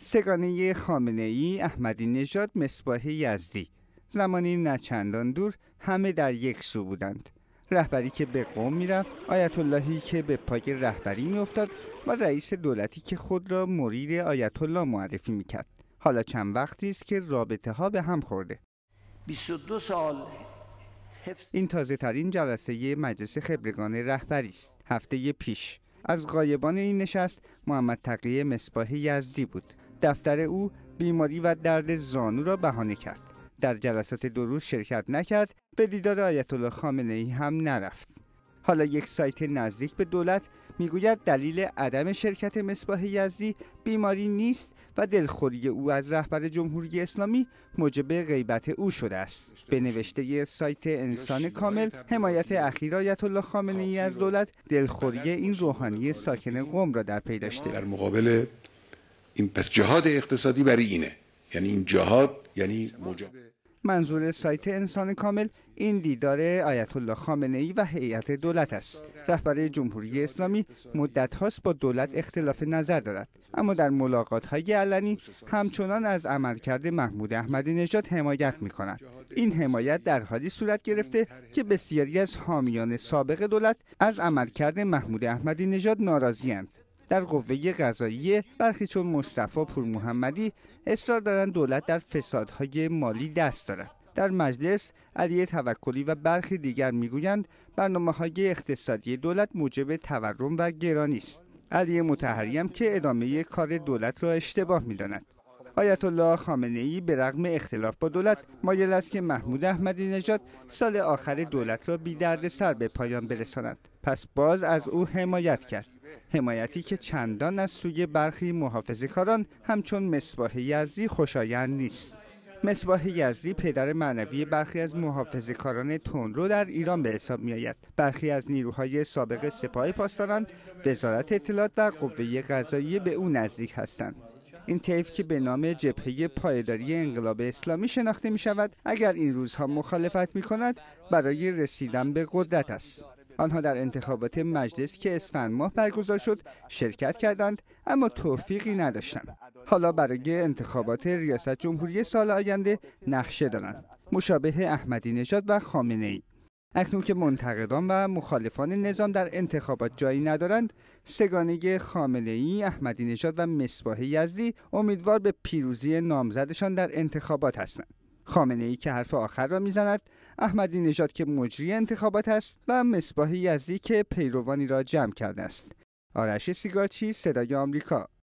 سگانه خامنه ای، احمدی نژاد، مصباح یزدی زمانی نچندان دور همه در یک سو بودند رهبری که به قوم میرفت آیت اللهی که به پای رهبری میافتاد و رئیس دولتی که خود را مرید آیت الله معرفی میکرد حالا چند وقتی است که رابطه ها به هم خورده 22 سال این تازه ترین جلسه مجلس خبرگان رهبری است هفته پیش از غایبان این نشست محمد تقی مصباح یزدی بود دفتر او بیماری و درد زانو را بهانه کرد در جلسات دو روز شرکت نکرد به دیدار آیت الله خامنه ای هم نرفت حالا یک سایت نزدیک به دولت میگوید دلیل عدم شرکت مصباح یزدی بیماری نیست و دلخوری او از رهبر جمهوری اسلامی موجب غیبت او شده است به نوشته سایت انسان کامل حمایت اخیر آیت الله خامنه ای از دولت دلخوری این روحانی ساکن قم را در پی داشته در مقابل این پس جهاد اقتصادی برای اینه یعنی این جهاد یعنی مجا... منظور سایت انسان کامل این دیدار آیت الله خامنه ای و هیئت دولت است رهبر جمهوری اسلامی مدت هاست با دولت اختلاف نظر دارد اما در ملاقات های علنی همچنان از عملکرد محمود احمدی نژاد حمایت می کند این حمایت در حالی صورت گرفته که بسیاری از حامیان سابق دولت از عملکرد محمود احمدی نژاد ناراضی هند. در قوه قضاییه برخی چون مصطفی پور محمدی اصرار دارند دولت در فسادهای مالی دست دارد در مجلس علی توکلی و برخی دیگر میگویند برنامه های اقتصادی دولت موجب تورم و گرانی است علی متحری هم که ادامه کار دولت را اشتباه میداند آیت الله خامنه ای به رغم اختلاف با دولت مایل است که محمود احمدی نژاد سال آخر دولت را بی درد سر به پایان برساند پس باز از او حمایت کرد حمایتی که چندان از سوی برخی محافظه کاران همچون مصباح یزدی خوشایند نیست مصباح یزدی پدر معنوی برخی از محافظه کاران تندرو در ایران به حساب می آید. برخی از نیروهای سابق سپاه پاسداران وزارت اطلاعات و قوه قضایی به او نزدیک هستند این طیف که به نام جبهه پایداری انقلاب اسلامی شناخته می شود اگر این روزها مخالفت می کند برای رسیدن به قدرت است آنها در انتخابات مجلس که اسفند ماه برگزار شد شرکت کردند اما توفیقی نداشتند حالا برای انتخابات ریاست جمهوری سال آینده نقشه دارند مشابه احمدی نژاد و خامنه ای اکنون که منتقدان و مخالفان نظام در انتخابات جایی ندارند سگانه خامنه ای، احمدی نژاد و مصباح یزدی امیدوار به پیروزی نامزدشان در انتخابات هستند خامنه ای که حرف آخر را میزند احمدی نژاد که مجری انتخابات است و مصباح یزدی که پیروانی را جمع کرده است آرش سیگارچی صدای آمریکا